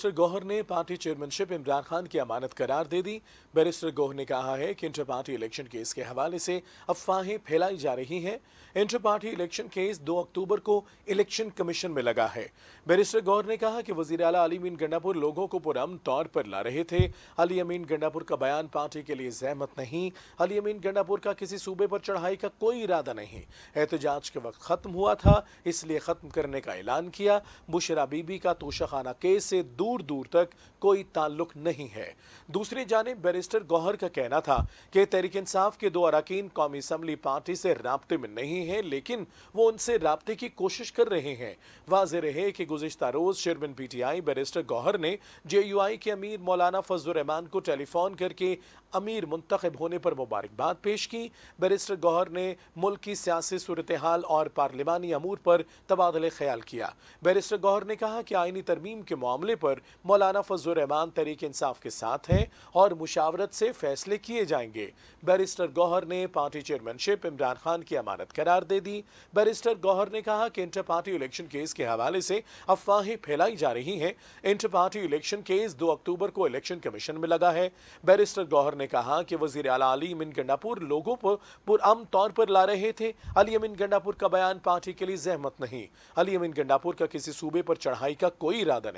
barrister Gohar ने party चेयरमैनशिप Imran Khan की अमानत करार दे दी बैरिस्टर गौहर ने कहा है कि इंटर पार्टी इलेक्शन केस के हवाले से अफवाहें फैलाई जा रही हैं इंटर पार्टी इलेक्शन केस 2 अक्टूबर को इलेक्शन कमीशन में लगा है बैरिस्टर गौहर ने कहा कि वजीर अला अली मीन गंडापुर लोगों को पुरम तौर पर ला रहे थे अली अमीन गंडापुर का बयान पार्टी के लिए जहमत नहीं अली अमीन गंडापुर का किसी सूबे पर चढ़ाई का कोई इरादा नहीं एहतजाज के वक्त ख़त्म हुआ था इसलिए ख़त्म करने का ऐलान किया बुशरा बीबी का तोशाखाना केस से दूर दूर तक कोई ताल्लुक नहीं है दूसरी जानब बैरिस्टर गौहर का कहना था कि तहरीक इंसाफ के दो अरकान कौमी असम्बली पार्टी से रबते में नहीं है लेकिन वो उनसे रबते की कोशिश कर रहे हैं वाज रहे कि गुजशत रोज chairman P T I barrister Gohar ने जे यू आई के अमीर मौलाना फजलरहमान को टेलीफोन करके अमीर मुंतखब होने पर मुबारकबाद पेश की बैरिस्टर गौहर ने मुल्क की सियासी सूरत हाल और पार्लिमानी अमूर पर तबादले ख्याल किया बैरिस्टर गौहर ने कहा कि आइनी तरमीम के मामले पर पर मौलाना फजलरहमान तरीक इंसाफ के साथ हैं और मुशावरत से फैसले किए जाएंगे बैरिस्टर गौहर ने पार्टी चेयरमैनशिप इमरान खान की अमानत करार दे दी बैरिस्टर गौहर ने कहा कि इंटर पार्टी इलेक्शन केस के हवाले से अफवाहें फैलाई जा रही हैं इंटर पार्टी इलेक्शन केस दो अक्टूबर को इलेक्शन कमीशन में लगा है बैरिस्टर गौहर ने कहा कि वजीर अली अमिन गंडापुर लोगों को पुरम तौर पर ला रहे थे अली अमिन गंडापुर का बयान पार्टी के लिए जहमत नहीं अली अमिन गंडापुर का किसी सूबे पर चढ़ाई का कोई इरादा नहीं